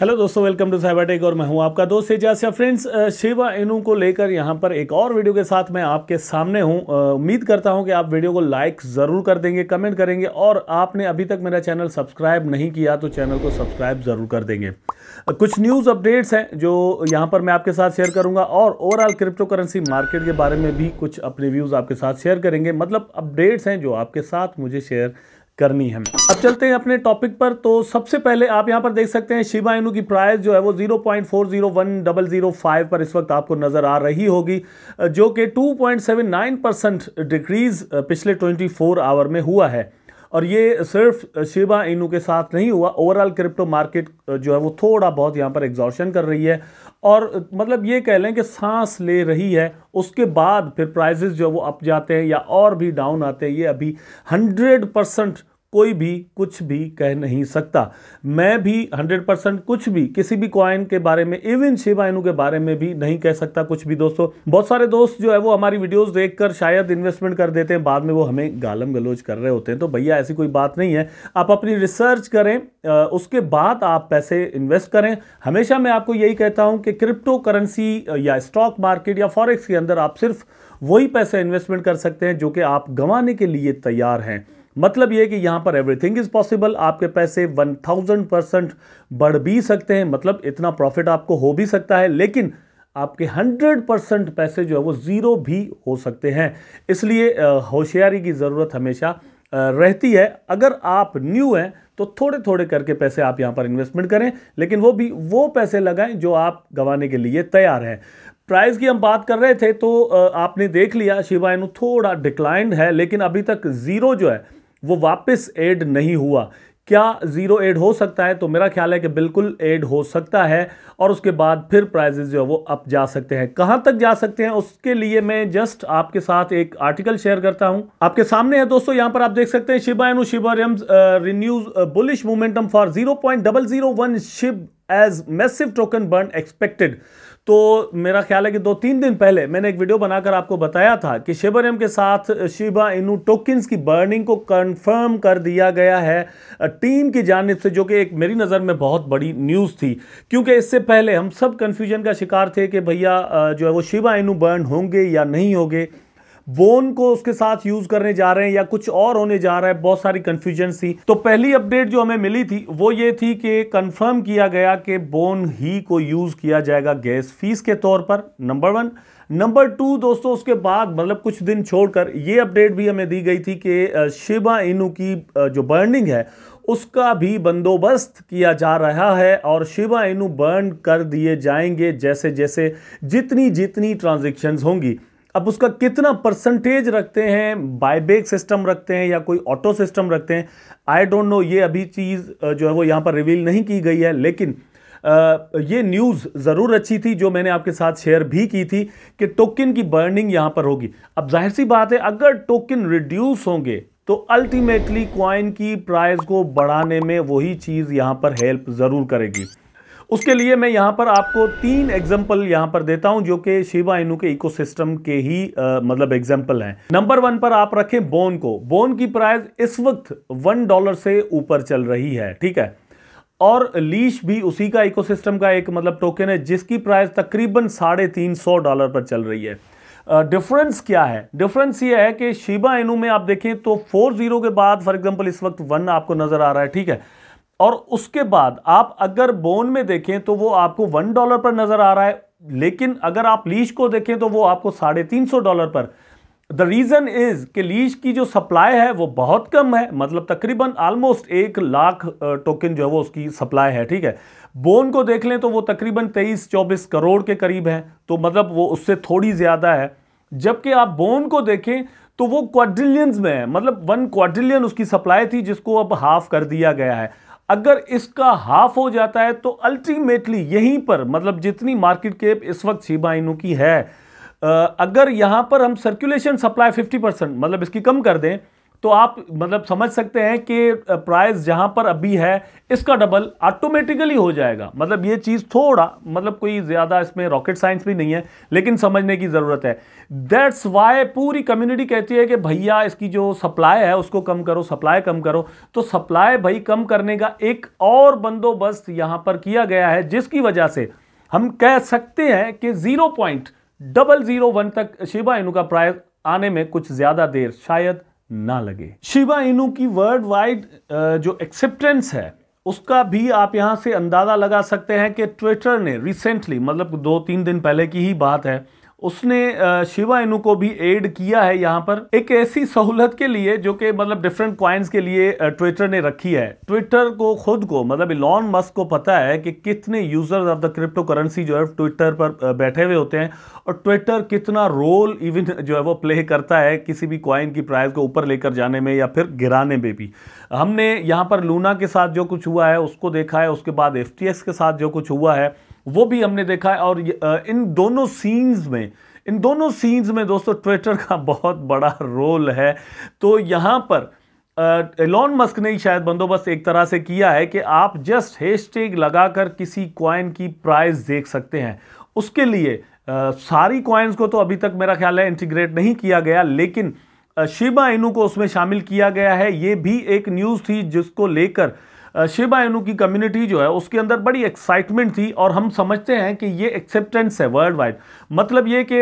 hello दोस्तों welcome to take और मैं हूं आपका दोस्त एजासिया फ्रेंड्स शिवा इनू को लेकर यहां पर एक और वीडियो के साथ मैं आपके सामने हूं उम्मीद करता हूं कि आप वीडियो को लाइक ज़रूर कर देंगे कमेंट करेंगे और आपने अभी तक मेरा चैनल सब्सक्राइब नहीं किया तो चैनल को सब्सक्राइब ज़रूर कर देंगे कुछ न्यूज़ अपडेट्स हैं जो यहाँ पर मैं आपके साथ शेयर करूँगा और ओवरऑल क्रिप्टो करेंसी मार्केट के बारे में भी कुछ अपने व्यूज़ आपके साथ शेयर करेंगे मतलब अपडेट्स हैं जो आपके साथ मुझे शेयर करनी है अब चलते हैं अपने टॉपिक पर तो सबसे पहले आप यहां पर देख सकते हैं शिवा इनू की प्राइस जो है वो 0.401005 पर इस वक्त आपको नज़र आ रही होगी जो कि 2.79 परसेंट डिक्रीज़ पिछले 24 आवर में हुआ है और ये सिर्फ शिवा इनू के साथ नहीं हुआ ओवरऑल क्रिप्टो मार्केट जो है वो थोड़ा बहुत यहाँ पर एग्जॉर्शन कर रही है और मतलब ये कह लें कि सांस ले रही है उसके बाद फिर प्राइजेस जो है वो अप जाते हैं या और भी डाउन आते हैं ये अभी हंड्रेड परसेंट कोई भी कुछ भी कह नहीं सकता मैं भी 100 परसेंट कुछ भी किसी भी कॉइन के बारे में इवन शिवा के बारे में भी नहीं कह सकता कुछ भी दोस्तों बहुत सारे दोस्त जो है वो हमारी वीडियोस देखकर शायद इन्वेस्टमेंट कर देते हैं बाद में वो हमें गालम गलोज कर रहे होते हैं तो भैया ऐसी कोई बात नहीं है आप अपनी रिसर्च करें उसके बाद आप पैसे इन्वेस्ट करें हमेशा मैं आपको यही कहता हूं कि क्रिप्टो करेंसी या स्टॉक मार्केट या फॉरेक्स के अंदर आप सिर्फ वही पैसा इन्वेस्टमेंट कर सकते हैं जो कि आप गंवाने के लिए तैयार हैं मतलब ये कि यहाँ पर एवरीथिंग इज़ पॉसिबल आपके पैसे 1000 परसेंट बढ़ भी सकते हैं मतलब इतना प्रॉफिट आपको हो भी सकता है लेकिन आपके 100 परसेंट पैसे जो है वो ज़ीरो भी हो सकते हैं इसलिए होशियारी की ज़रूरत हमेशा रहती है अगर आप न्यू हैं तो थोड़े थोड़े करके पैसे आप यहाँ पर इन्वेस्टमेंट करें लेकिन वो भी वो पैसे लगाएं जो आप गंवाने के लिए तैयार हैं प्राइस की हम बात कर रहे थे तो आपने देख लिया शिवायनु थोड़ा डिक्लाइंड है लेकिन अभी तक ज़ीरो जो है वो वापस ऐड नहीं हुआ क्या ज़ीरो एड हो सकता है तो मेरा ख्याल है कि बिल्कुल एड हो सकता है और उसके बाद फिर प्राइजेज जो है वो अप जा सकते हैं कहाँ तक जा सकते हैं उसके लिए मैं जस्ट आपके साथ एक आर्टिकल शेयर करता हूं आपके सामने है दोस्तों यहाँ पर आप देख सकते हैं Shiba Inu Shiba rims renews bullish momentum for zero point double zero one SHIB as massive token burn expected तो मेरा ख्याल है कि दो तीन दिन पहले मैंने एक वीडियो बनाकर आपको बताया था कि शेबरम के साथ शिबा इनू टोकन्स की बर्निंग को कंफर्म कर दिया गया है टीम की जानब से जो कि एक मेरी नज़र में बहुत बड़ी न्यूज़ थी क्योंकि इससे पहले हम सब कन्फ्यूजन का शिकार थे कि भैया जो है वो शिबा इनू बर्न होंगे या नहीं होंगे बोन को उसके साथ यूज करने जा रहे हैं या कुछ और होने जा रहा है बहुत सारी कंफ्यूजन थी तो पहली अपडेट जो हमें मिली थी वो ये थी कि कंफर्म किया गया कि बोन ही को यूज किया जाएगा गैस फीस के तौर पर नंबर वन नंबर टू दोस्तों उसके बाद मतलब कुछ दिन छोड़कर ये अपडेट भी हमें दी गई थी कि शिबा इनू की जो बर्निंग है उसका भी बंदोबस्त किया जा रहा है और शिबा इनू बर्न कर दिए जाएंगे जैसे जैसे जितनी जितनी ट्रांजेक्शन होंगी अब उसका कितना परसेंटेज रखते हैं बायबेक सिस्टम रखते हैं या कोई ऑटो सिस्टम रखते हैं आई डोंट नो ये अभी चीज़ जो है वो यहाँ पर रिवील नहीं की गई है लेकिन ये न्यूज़ ज़रूर अच्छी थी जो मैंने आपके साथ शेयर भी की थी कि टोकन की बर्निंग यहाँ पर होगी अब जाहिर सी बात है अगर टोकन रिड्यूस होंगे तो अल्टीमेटली क्वाइन की प्राइस को बढ़ाने में वही चीज़ यहाँ पर हेल्प ज़रूर करेगी उसके लिए मैं यहाँ पर आपको तीन एग्जाम्पल यहाँ पर देता हूँ जो कि शिवा इनू के इकोसिस्टम के ही आ, मतलब एग्जाम्पल हैं नंबर वन पर आप रखें बोन को बोन की प्राइस इस वक्त वन डॉलर से ऊपर चल रही है ठीक है और लीश भी उसी का इकोसिस्टम का एक मतलब टोकन है जिसकी प्राइस तकरीबन साढ़े तीन सौ डॉलर पर चल रही है डिफरेंस uh, क्या है डिफरेंस ये है कि शिबा इनू में आप देखें तो फोर जीरो के बाद फॉर एग्जांपल इस वक्त वन आपको नजर आ रहा है ठीक है और उसके बाद आप अगर बोन में देखें तो वो आपको वन डॉलर पर नजर आ रहा है लेकिन अगर आप लीज को देखें तो वो आपको साढ़े तीन सौ डॉलर पर द रीज़न इज़ कि लीज की जो सप्लाई है वो बहुत कम है मतलब तकरीबन ऑलमोस्ट एक लाख टोकन जो है वो उसकी सप्लाई है ठीक है बोन को देख लें तो वो तकरीबन तेईस चौबीस करोड़ के करीब है तो मतलब वो उससे थोड़ी ज़्यादा है जबकि आप बोन को देखें तो वो क्वाड्रिलियंस में है मतलब वन क्वाड्रिलियन उसकी सप्लाई थी जिसको अब हाफ कर दिया गया है अगर इसका हाफ हो जाता है तो अल्टीमेटली यहीं पर मतलब जितनी मार्केट केप इस वक्त शिबा इनू की है अगर यहाँ पर हम सर्कुलेशन सप्लाई 50 परसेंट मतलब इसकी कम कर दें तो आप मतलब समझ सकते हैं कि प्राइस जहाँ पर अभी है इसका डबल ऑटोमेटिकली हो जाएगा मतलब ये चीज़ थोड़ा मतलब कोई ज़्यादा इसमें रॉकेट साइंस भी नहीं है लेकिन समझने की ज़रूरत है दैट्स वाई पूरी कम्युनिटी कहती है कि भैया इसकी जो सप्लाई है उसको कम करो सप्लाई कम करो तो सप्लाई भाई कम करने का एक और बंदोबस्त यहाँ पर किया गया है जिसकी वजह से हम कह सकते हैं कि zero point double zero one तक शिवा इनू का प्राइस आने में कुछ ज़्यादा देर शायद ना लगे शिवा इनू की वर्ल्ड वाइड जो एक्सेप्टेंस है उसका भी आप यहां से अंदाज़ा लगा सकते हैं कि ट्विटर ने रिसेंटली मतलब दो तीन दिन पहले की ही बात है उसने शिवा इनू को भी एड किया है यहाँ पर एक ऐसी सहूलत के लिए जो कि मतलब डिफरेंट क्वाइंस के लिए ट्विटर ने रखी है ट्विटर को खुद को मतलब इलॉन मस्क को पता है कि कितने users of the crypto currency जो है ट्विटर पर बैठे हुए होते हैं और ट्विटर कितना रोल इवन जो है वो प्ले करता है किसी भी कॉइन की प्राइस को ऊपर लेकर जाने में या फिर गिराने में भी हमने यहाँ पर लूना के साथ जो कुछ हुआ है उसको देखा है उसके बाद एफ के साथ जो कुछ हुआ है वो भी हमने देखा है और इन दोनों सीन्स में इन दोनों सीन्स में दोस्तों ट्विटर का बहुत बड़ा रोल है तो यहाँ पर एलॉन मस्क ने ही शायद बंदोबस्त एक तरह से किया है कि आप जस्ट हैश लगाकर किसी कॉइन की प्राइस देख सकते हैं उसके लिए आ, सारी कॉइन्स को तो अभी तक मेरा ख्याल है इंटीग्रेट नहीं किया गया लेकिन शिबा इनू को उसमें शामिल किया गया है ये भी एक न्यूज़ थी जिसको लेकर शिबायनु की कम्युनिटी जो है उसके अंदर बड़ी एक्साइटमेंट थी और हम समझते हैं कि ये एक्सेप्टेंस है वर्ल्ड वाइड मतलब ये कि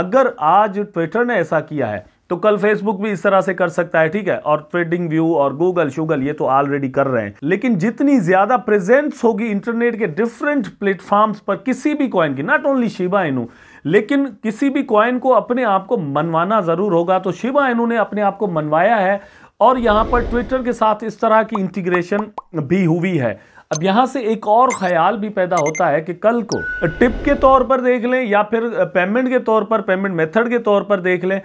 अगर आज ट्विटर ने ऐसा किया है तो कल फेसबुक भी इस तरह से कर सकता है ठीक है और ट्रेडिंग व्यू और गूगल शूगल ये तो ऑलरेडी कर रहे हैं लेकिन जितनी ज्यादा प्रेजेंस होगी इंटरनेट के डिफरेंट प्लेटफॉर्म्स पर किसी भी कॉइन की नॉट ओनली शिवा इनू लेकिन किसी भी कॉइन को अपने आप को मनवाना ज़रूर होगा तो शिबा इनू ने अपने आप को मनवाया है और यहाँ पर ट्विटर के साथ इस तरह की इंटीग्रेशन भी हुई है अब यहाँ से एक और ख्याल भी पैदा होता है कि कल को टिप के तौर पर देख लें या फिर पेमेंट के तौर पर पेमेंट मेथड के तौर पर देख लें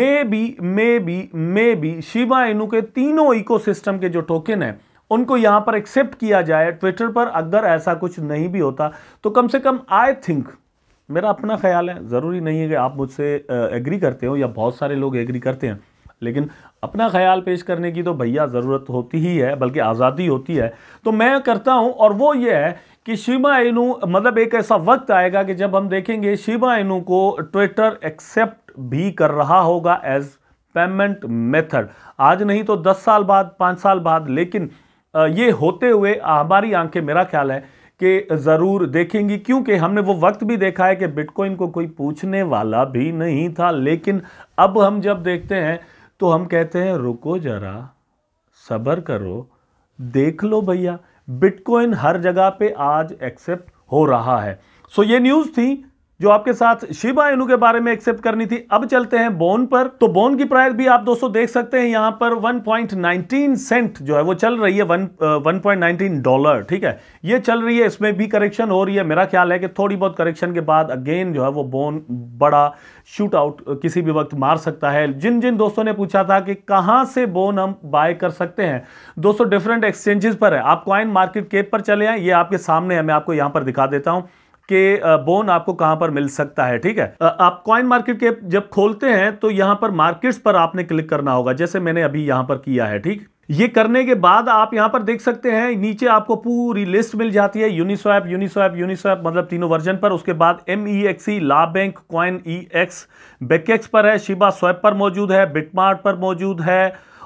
maybe maybe maybe Shiba Inu के तीनों इकोसिस्टम के जो टोकन हैं उनको यहाँ पर एक्सेप्ट किया जाए ट्विटर पर अगर ऐसा कुछ नहीं भी होता तो कम से कम आई थिंक मेरा अपना ख्याल है ज़रूरी नहीं है कि आप मुझसे एग्री करते हो या बहुत सारे लोग एग्री करते हैं लेकिन अपना ख्याल पेश करने की तो भैया ज़रूरत होती ही है बल्कि आज़ादी होती है तो मैं करता हूँ और वो ये है कि शिबा इनू मतलब एक ऐसा वक्त आएगा कि जब हम देखेंगे शिबा इनू को ट्विटर एक्सेप्ट भी कर रहा होगा एज पेमेंट मेथड आज नहीं तो दस साल बाद पाँच साल बाद लेकिन ये होते हुए हमारी आंखें मेरा ख्याल है कि ज़रूर देखेंगी क्योंकि हमने वो वक्त भी देखा है कि बिटकॉइन को कोई पूछने वाला भी नहीं था लेकिन अब हम जब देखते हैं तो हम कहते हैं रुको जरा सबर करो देख लो भैया बिटकॉइन हर जगह पे आज एक्सेप्ट हो रहा है सो so, ये न्यूज़ थी जो आपके साथ शिबा इनू के बारे में एक्सेप्ट करनी थी अब चलते हैं बोन पर तो बोन की प्राइस भी आप दोस्तों देख सकते हैं यहां पर 1.19 सेंट जो है वो चल रही है 1.19 डॉलर uh, ठीक है ये चल रही है इसमें भी करेक्शन हो रही है मेरा ख्याल है कि थोड़ी बहुत करेक्शन के बाद अगेन जो है वो बोन बड़ा शूट आउट uh, किसी भी वक्त मार सकता है जिन जिन दोस्तों ने पूछा था कि कहाँ से बोन हम बाय कर सकते हैं दोस्तों डिफरेंट एक्सचेंजेस पर है आप क्वाइन मार्केट केप पर चले आए ये आपके सामने है मैं आपको यहाँ पर दिखा देता हूँ के बोन आपको कहां पर मिल सकता है ठीक है आप कॉइन मार्केट के जब खोलते हैं तो यहां पर मार्केट्स पर आपने क्लिक करना होगा जैसे मैंने अभी यहां पर किया है ठीक ये करने के बाद आप यहां पर देख सकते हैं नीचे आपको पूरी लिस्ट मिल जाती है यूनिस्वैप यूनिस्वैप यूनिस्वैप मतलब तीनों वर्जन पर उसके बाद M E X E LBank coin E X BKEX पर है शिबा स्वैप पर मौजूद है बिटमार्ट पर मौजूद है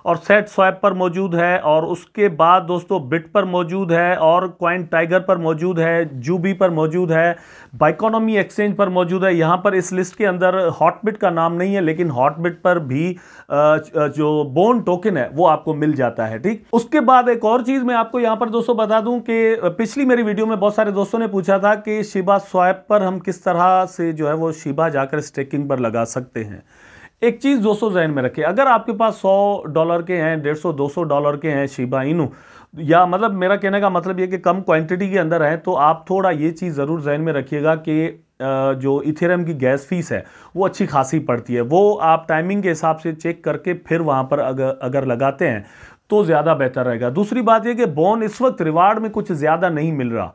और सेट स्वैप पर मौजूद है और उसके बाद दोस्तों बिट पर मौजूद है और क्वाइन टाइगर पर मौजूद है जूबी पर मौजूद है बाइकोनॉमी एक्सचेंज पर मौजूद है यहाँ पर इस लिस्ट के अंदर हॉटबिट का नाम नहीं है लेकिन हॉटबिट पर भी जो बोन टोकन है वो आपको मिल जाता है ठीक उसके बाद एक और चीज़ मैं आपको यहाँ पर दोस्तों बता दूँ कि पिछली मेरी वीडियो में बहुत सारे दोस्तों ने पूछा था कि शिबा स्वैप पर हम किस तरह से जो है वो शिबा जाकर स्टेकिंग पर लगा सकते हैं एक चीज़ दोस्तों जहन में रखें अगर आपके पास 100 डॉलर के हैं 150 200 डॉलर के हैं शिबा इनू या मतलब मेरा कहने का मतलब ये कि कम क्वांटिटी के अंदर हैं तो आप थोड़ा ये चीज़ ज़रूर जहन में रखिएगा कि जो इथेरियम की गैस फीस है वो अच्छी खासी पड़ती है वो आप टाइमिंग के हिसाब से चेक करके फिर वहाँ पर अगर अगर लगाते हैं तो ज़्यादा बेहतर रहेगा दूसरी बात यह कि बॉन इस वक्त रिवार्ड में कुछ ज़्यादा नहीं मिल रहा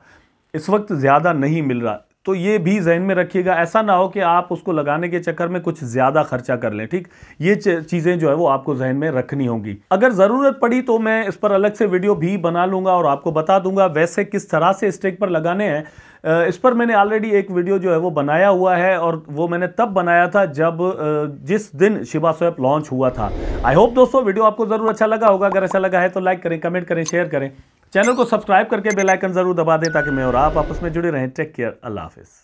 इस वक्त ज़्यादा नहीं मिल रहा तो ये भी जहन में रखिएगा ऐसा ना हो कि आप उसको लगाने के चक्कर में कुछ ज़्यादा खर्चा कर लें ठीक ये चीज़ें जो है वो आपको जहन में रखनी होंगी अगर ज़रूरत पड़ी तो मैं इस पर अलग से वीडियो भी बना लूँगा और आपको बता दूंगा वैसे किस तरह से स्टेक पर लगाने हैं इस पर मैंने ऑलरेडी एक वीडियो जो है वो बनाया हुआ है और वो मैंने तब बनाया था जब जिस दिन शिवा स्वैप लॉन्च हुआ था आई होप दोस्तों वीडियो आपको ज़रूर अच्छा लगा होगा अगर अच्छा लगा है तो लाइक करें कमेंट करें शेयर करें चैनल को सब्सक्राइब करके बेल आइकन जरूर दबा दें ताकि मैं और आप आपस में जुड़े रहें टेक केयर अल्लाह हाफिज़